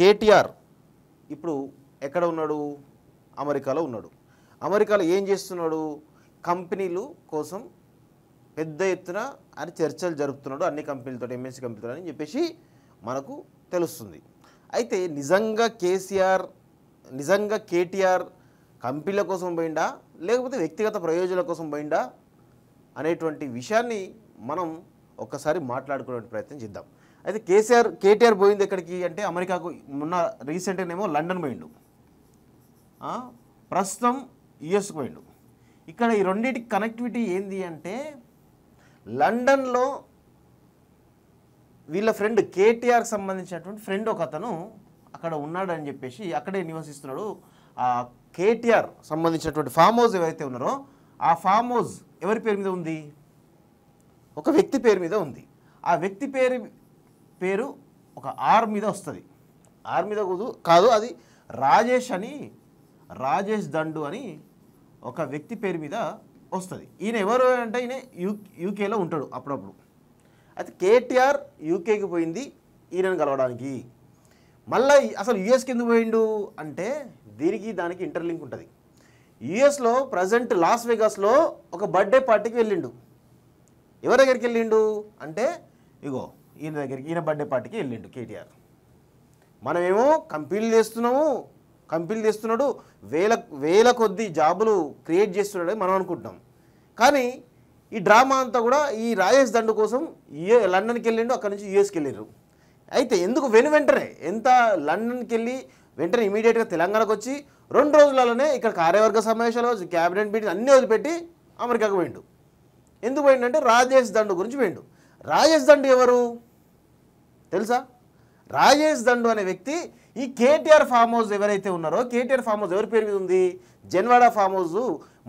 కేటీఆర్ ఇప్పుడు ఎక్కడ ఉన్నాడు అమెరికాలో ఉన్నాడు అమెరికాలో ఏం చేస్తున్నాడు కంపెనీలు కోసం పెద్ద ఎత్తున అని చర్చలు జరుపుతున్నాడు అన్ని కంపెనీలతో ఎంఎన్సీ కంపెనీతో అని చెప్పేసి మనకు తెలుస్తుంది అయితే నిజంగా కేసీఆర్ నిజంగా కేటీఆర్ కంపెనీల కోసం పోయిండా లేకపోతే వ్యక్తిగత ప్రయోజనాల కోసం పోయిండా అనేటువంటి విషయాన్ని మనం ఒక్కసారి మాట్లాడుకునే ప్రయత్నం చేద్దాం అయితే కేసీఆర్ కేటీఆర్ పోయింది ఎక్కడికి అంటే అమెరికాకు మొన్న రీసెంట్గానేమో లండన్ పోయిండు ప్రస్తుతం యుఎస్కి పోయిండు ఇక్కడ ఈ రెండింటి కనెక్టివిటీ ఏంది అంటే లండన్లో వీళ్ళ ఫ్రెండ్ కేటీఆర్కి సంబంధించినటువంటి ఫ్రెండ్ ఒక అతను అక్కడ ఉన్నాడని చెప్పేసి అక్కడే నివసిస్తున్నాడు ఆ కేటీఆర్ సంబంధించినటువంటి ఫామ్ హౌస్ ఏవైతే ఉన్నారో ఆ ఫామ్ హౌస్ ఎవరి పేరు మీద ఉంది ఒక వ్యక్తి పేరు మీద ఉంది ఆ వ్యక్తి పేరు పేరు ఒక ఆర్ మీద వస్తుంది ఆర్ మీద కాదు అది రాజేష్ అని రాజేష్ దండు అని ఒక వ్యక్తి పేరు మీద వస్తుంది ఈయన ఎవరు అంటే ఈయన యూ యూకేలో ఉంటాడు అప్పుడప్పుడు అయితే కేటీఆర్ యూకేకి పోయింది ఈయనను కలవడానికి మళ్ళీ అసలు యుఎస్కి ఎందుకు పోయిండు అంటే దీనికి దానికి ఇంటర్లింక్ ఉంటుంది యుఎస్లో ప్రజెంట్ లాస్ వెగాస్లో ఒక బర్త్డే పార్టీకి వెళ్ళిండు ఎవరి దగ్గరికి వెళ్ళిండు అంటే ఇగో ఈయన దగ్గరికి ఈయన బర్త్డే పార్టీకి వెళ్ళిండు కేటీఆర్ మనమేమో కంపెనీలు చేస్తున్నాము కంపెనీలు చేస్తున్నాడు వేల వేల కొద్ది జాబులు క్రియేట్ చేస్తున్నాడని మనం అనుకుంటున్నాం కానీ ఈ డ్రామా అంతా కూడా ఈ రాజేష్ దండు కోసం యుఏ లండన్కి వెళ్ళిండు అక్కడ నుంచి యుఎస్కి వెళ్ళారు అయితే ఎందుకు వెను వెంటనే ఎంత లండన్కి వెళ్ళి వెంటనే ఇమీడియట్గా తెలంగాణకు వచ్చి రెండు రోజులలోనే ఇక్కడ కార్యవర్గ సమావేశాలు క్యాబినెట్ మీటింగ్ అన్నీ వదిలిపెట్టి అమెరికాకు పోయిండు ఎందుకు పోయిండంటే రాజేష్ దండు గురించి పోయిండు రాజేష్ దండు ఎవరు తెలుసా రాజేష్ దండు అనే వ్యక్తి ఈ కేటీఆర్ ఫామ్ హౌస్ ఎవరైతే ఉన్నారో కేటీఆర్ ఫామ్ హౌస్ ఎవరి పేరు మీద ఉంది జన్వాడ ఫామ్ హౌస్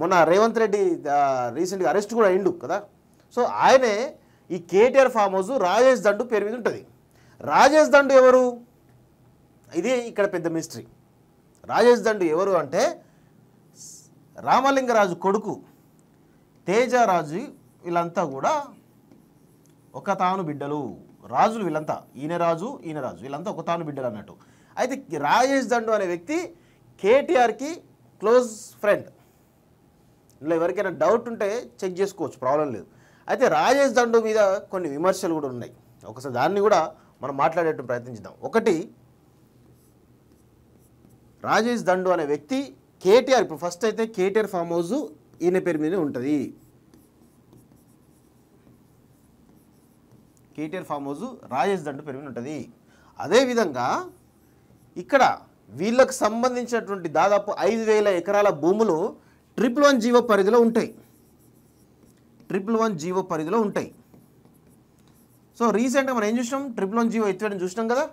మొన్న రేవంత్ రెడ్డి రీసెంట్గా అరెస్ట్ కూడా అయిండు కదా సో ఆయనే ఈ కేటీఆర్ ఫామ్ హౌస్ రాజేష్ దండు పేరు మీద ఉంటుంది రాజేష్ దండు ఎవరు ఇది ఇక్కడ పెద్ద మిస్టరీ రాజేష్ దండు ఎవరు అంటే రామలింగరాజు కొడుకు తేజరాజు వీళ్ళంతా కూడా ఒక తాను బిడ్డలు రాజులు వీళ్ళంతా ఈయన రాజు ఈయన రాజు వీళ్ళంతా ఒక తాను బిడ్డలు అన్నట్టు అయితే రాజేష్ దండు అనే వ్యక్తి కేటీఆర్కి క్లోజ్ ఫ్రెండ్ ఇందులో ఎవరికైనా డౌట్ ఉంటే చెక్ చేసుకోవచ్చు ప్రాబ్లం లేదు అయితే రాజేష్ దండు మీద కొన్ని విమర్శలు కూడా ఉన్నాయి ఒకసారి దాన్ని కూడా మనం మాట్లాడేట్టు ప్రయత్నించుదాం ఒకటి రాజేష్ దండు అనే వ్యక్తి కేటీఆర్ ఇప్పుడు ఫస్ట్ అయితే కేటీఆర్ ఫామ్ హౌస్ ఈయన పేరు మీదే ఉంటుంది కేటీఆర్ ఫామ్ హౌస్ రాజేష్ దండు పెరిగి ఉంటుంది అదేవిధంగా ఇక్కడ వీళ్ళకు సంబంధించినటువంటి దాదాపు ఐదు వేల ఎకరాల భూములు ట్రిపుల్ వన్ జీవో పరిధిలో ఉంటాయి ట్రిపుల్ వన్ జీవో పరిధిలో ఉంటాయి సో రీసెంట్గా మనం ఏం చూసినాం ట్రిపుల్ వన్ జీవో ఎత్తివేయడం చూసినాం కదా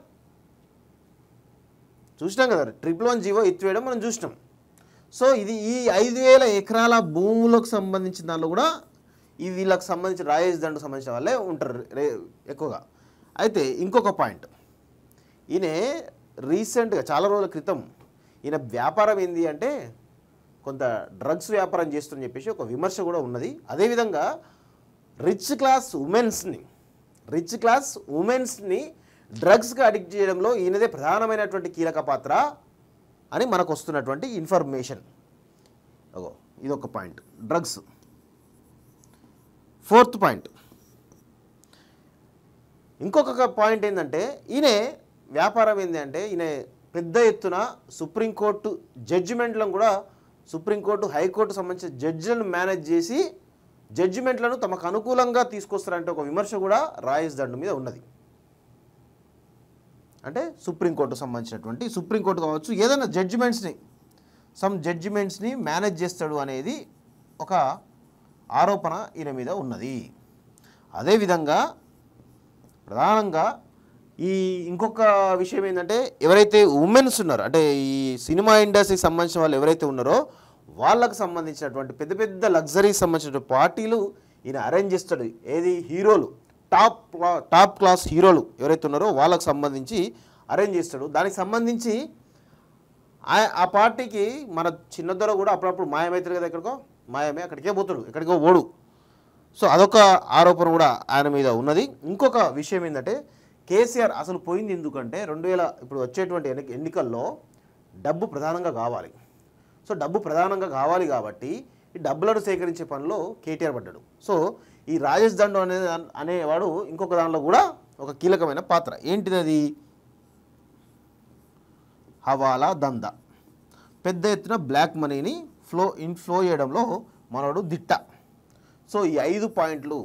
చూసినాం కదా ట్రిపుల్ వన్ జీవో ఎత్తివేయడం మనం చూసినాం సో ఇది ఈ ఐదు వేల ఎకరాల భూములకు సంబంధించిన దానిలో కూడా ఈ వీళ్ళకి సంబంధించి రాయేష్ దండకు సంబంధించిన వాళ్ళే ఉంటారు ఎక్కువగా అయితే ఇంకొక పాయింట్ ఈయన రీసెంట్గా చాలా రోజుల క్రితం ఈయన వ్యాపారం ఏంది అంటే కొంత డ్రగ్స్ వ్యాపారం చేస్తుందని చెప్పేసి ఒక విమర్శ కూడా ఉన్నది అదేవిధంగా రిచ్ క్లాస్ ఉమెన్స్ని రిచ్ క్లాస్ ఉమెన్స్ని డ్రగ్స్గా అడిక్ట్ చేయడంలో ఈయనదే ప్రధానమైనటువంటి కీలక పాత్ర అని మనకు వస్తున్నటువంటి ఇన్ఫర్మేషన్ ఇదొక పాయింట్ డ్రగ్స్ ఫోర్త్ పాయింట్ ఇంకొక పాయింట్ ఏంటంటే ఈయన వ్యాపారం ఏంటి అంటే ఈయన పెద్ద ఎత్తున సుప్రీంకోర్టు జడ్జిమెంట్లను కూడా సుప్రీంకోర్టు హైకోర్టు సంబంధించిన జడ్జిలను మేనేజ్ చేసి జడ్జిమెంట్లను తమకు అనుకూలంగా తీసుకొస్తారంటే ఒక విమర్శ కూడా రాయస్ దండు మీద ఉన్నది అంటే సుప్రీంకోర్టుకు సంబంధించినటువంటి సుప్రీంకోర్టు కావచ్చు ఏదైనా జడ్జిమెంట్స్ని సమ్ జడ్జిమెంట్స్ని మేనేజ్ చేస్తాడు అనేది ఒక ఆరోపణ ఈయన మీద ఉన్నది అదేవిధంగా ప్రధానంగా ఈ ఇంకొక విషయం ఏంటంటే ఎవరైతే ఉమెన్స్ ఉన్నారో అంటే ఈ సినిమా ఇండస్ట్రీకి సంబంధించిన వాళ్ళు ఎవరైతే ఉన్నారో వాళ్ళకు సంబంధించినటువంటి పెద్ద పెద్ద లగ్జరీకి సంబంధించిన పార్టీలు ఈయన అరేంజ్ చేస్తాడు ఏది హీరోలు టాప్ టాప్ క్లాస్ హీరోలు ఎవరైతే ఉన్నారో వాళ్ళకు సంబంధించి అరేంజ్ చేస్తాడు దానికి సంబంధించి ఆ పార్టీకి మన చిన్నదొర కూడా అప్పుడప్పుడు మాయమవుతారు కదా ఎక్కడికో మాయమే అక్కడికే పోతాడు ఎక్కడికో ఓడు సో అదొక ఆరోపణ కూడా ఆయన మీద ఉన్నది ఇంకొక విషయం ఏంటంటే కేసీఆర్ అసలు పోయింది ఎందుకంటే రెండు వేల ఇప్పుడు వచ్చేటువంటి ఎన్నికల్లో డబ్బు ప్రధానంగా కావాలి సో డబ్బు ప్రధానంగా కావాలి కాబట్టి ఈ డబ్బులను సేకరించే పనిలో కేటీఆర్ పడ్డాడు సో ఈ రాజేష్ దండు అనే అనేవాడు ఇంకొక దానిలో కూడా ఒక కీలకమైన పాత్ర ఏంటిది హవాలా దందా పెద్ద ఎత్తున బ్లాక్ మనీని ఫ్లో ఇన్ ఫ్లో చేయడంలో మనోడు దిట్ట సో ఈ ఐదు పాయింట్లు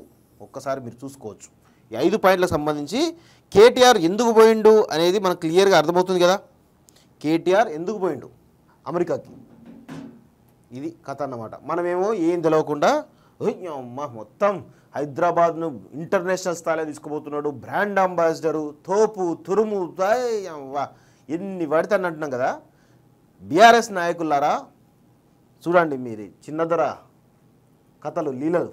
ఒక్కసారి మీరు చూసుకోవచ్చు ఈ ఐదు పాయింట్లకు సంబంధించి కేటీఆర్ ఎందుకు పోయిండు అనేది మనకు క్లియర్గా అర్థమవుతుంది కదా కేటీఆర్ ఎందుకు పోయిండు అమెరికాకి ఇది కథ అన్నమాట మనమేమో ఏం తెలవకుండా అమ్మా మొత్తం హైదరాబాద్ను ఇంటర్నేషనల్ స్థాయిలో తీసుకుపోతున్నాడు బ్రాండ్ అంబాసిడరు తోపు తురుము ఎన్ని పడితే అని అంటున్నాం కదా బీఆర్ఎస్ నాయకులారా చూడండి మీరు చిన్నదర కథలు లీలలు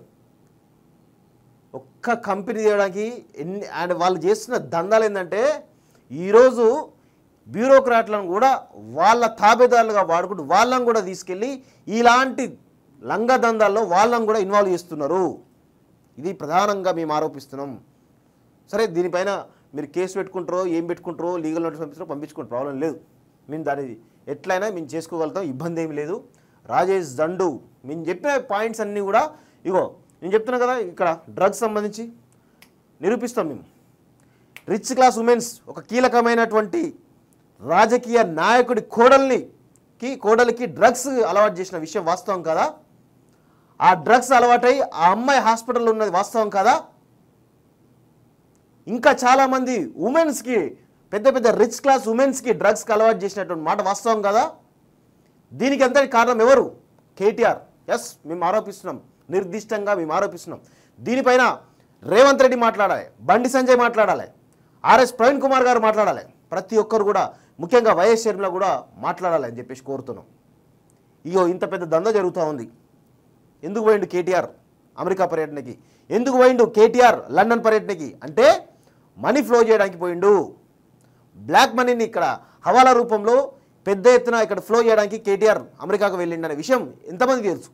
ఒక్క కంపెనీ చేయడానికి ఎన్ని అండ్ వాళ్ళు చేస్తున్న దందాలు ఏంటంటే ఈరోజు బ్యూరోక్రాట్లను కూడా వాళ్ళ తాబేదారులుగా వాడుకుంటూ వాళ్ళని కూడా తీసుకెళ్ళి ఇలాంటి లంగ దందాల్లో వాళ్ళని కూడా ఇన్వాల్వ్ చేస్తున్నారు ఇది ప్రధానంగా మేము ఆరోపిస్తున్నాం సరే దీనిపైన మీరు కేసు పెట్టుకుంటారో ఏం పెట్టుకుంటారో లీగల్ నోటీస్ పంపించారో పంపించుకోండి ప్రాబ్లం లేదు మేము దాని ఎట్లయినా మేము చేసుకోగలుగుతాం ఇబ్బంది ఏమి లేదు రాజేష్ దండు నేను చెప్పిన పాయింట్స్ అన్నీ కూడా ఇగో నేను చెప్తున్నా కదా ఇక్కడ డ్రగ్స్ సంబంధించి నిరూపిస్తాం మేము రిచ్ క్లాస్ ఉమెన్స్ ఒక కీలకమైనటువంటి రాజకీయ నాయకుడి కోడల్ని కి కోడలికి డ్రగ్స్ అలవాటు చేసిన విషయం వాస్తవం కదా ఆ డ్రగ్స్ అలవాటై ఆ అమ్మాయి హాస్పిటల్లో ఉన్నది వాస్తవం కదా ఇంకా చాలామంది ఉమెన్స్కి పెద్ద పెద్ద రిచ్ క్లాస్ ఉమెన్స్కి డ్రగ్స్కి అలవాటు చేసినటువంటి మాట వాస్తవం కదా దీనికి అంతటి కారణం ఎవరు కేటీఆర్ ఎస్ మేము ఆరోపిస్తున్నాం నిర్దిష్టంగా మేము ఆరోపిస్తున్నాం దీనిపైన రేవంత్ రెడ్డి మాట్లాడాలి బండి సంజయ్ మాట్లాడాలి ఆర్ఎస్ ప్రవీణ్ కుమార్ గారు మాట్లాడాలి ప్రతి ఒక్కరు కూడా ముఖ్యంగా వైఎస్ షర్మిల కూడా మాట్లాడాలి అని చెప్పేసి కోరుతున్నాం ఇగో ఇంత పెద్ద దంద జరుగుతూ ఉంది ఎందుకు పోయిండు కేటీఆర్ అమెరికా పర్యటనకి ఎందుకు పోయిండు కేటీఆర్ లండన్ పర్యటనకి అంటే మనీ ఫ్లో చేయడానికి పోయిండు బ్లాక్ మనీని ఇక్కడ హవాలా రూపంలో పెద్ద ఎత్తున ఇక్కడ ఫ్లో చేయడానికి కేటీఆర్ అమెరికాకు వెళ్ళిండనే విషయం ఎంతమంది తెలుసు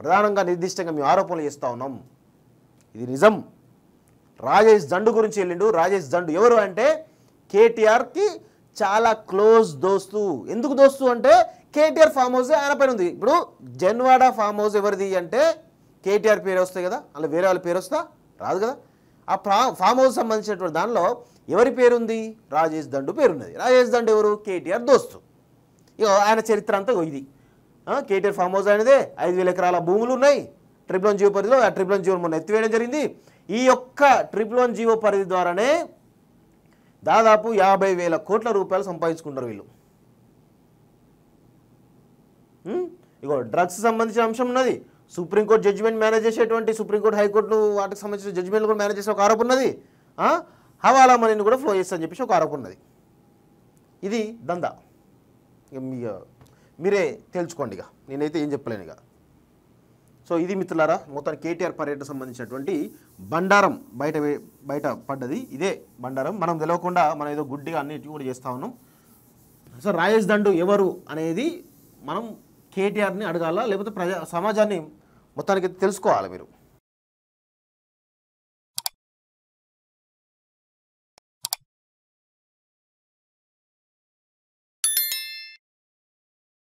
ప్రధానంగా నిర్దిష్టంగా మేము ఆరోపణలు చేస్తూ ఉన్నాం ఇది నిజం రాజేష్ దండు గురించి వెళ్ళిండు రాజేష్ దండు ఎవరు అంటే కేటీఆర్కి చాలా క్లోజ్ దోస్తు ఎందుకు దోస్తు అంటే కేటీఆర్ ఫామ్ హౌస్ ఆయన పైన ఉంది ఇప్పుడు జన్వాడా ఫామ్ హౌస్ ఎవరిది అంటే కేటీఆర్ పేరు వస్తాయి కదా అలా వేరే వాళ్ళ పేరు వస్తా రాదు కదా ఆ ఫామ్ హౌస్ సంబంధించినటువంటి దానిలో ఎవరి పేరుంది రాజేష్ దండు పేరున్నది రాజేష్ దండు ఎవరు కేటీఆర్ దోస్తు ఇక ఆయన చరిత్ర అంతా ఇది కేటీఆర్ ఫామ్ హౌస్ అయినదే ఐదు వేల ఎకరాల భూములు ఉన్నాయి ట్రిపుల్ వన్ జీవో పరిధిలో ఆ ట్రిపుల్ వన్ జీవో మొన్న ఎత్తివేయడం జరిగింది ఈ యొక్క ట్రిపుల్ వన్ జీవో పరిధి ద్వారానే దాదాపు యాభై వేల కోట్ల రూపాయలు సంపాదించుకుంటారు వీళ్ళు ఇగో డ్రగ్స్ సంబంధించిన అంశం ఉన్నది సుప్రీంకోర్టు జడ్జిమెంట్ మేనేజ్ చేసేటువంటి సుప్రీంకోర్టు హైకోర్టు వాటికి సంబంధించిన జడ్జిమెంట్లు కూడా మేనేజ్ చేసే ఒక ఆరోపణ ఉన్నది హవాలా మనీని కూడా ఫ్లో చేస్తా అని చెప్పేసి ఒక ఆరోపణ ఉన్నది ఇది దంద మీరే తేల్చుకోండి ఇక నేనైతే ఏం చెప్పలేను ఇక సో ఇది మిత్రులారా మొత్తం కేటీఆర్ పర్యటన సంబంధించినటువంటి బండారం బయట బయట పడ్డది ఇదే బండారం మనం తెలవకుండా మనం ఏదో గుడ్డిగా అన్నిటి కూడా చేస్తా ఉన్నాం సో రాయేష్ దండు ఎవరు అనేది మనం కేటీఆర్ని అడగాల లేకపోతే ప్రజా సమాజాన్ని మొత్తానికి తెలుసుకోవాలి మీరు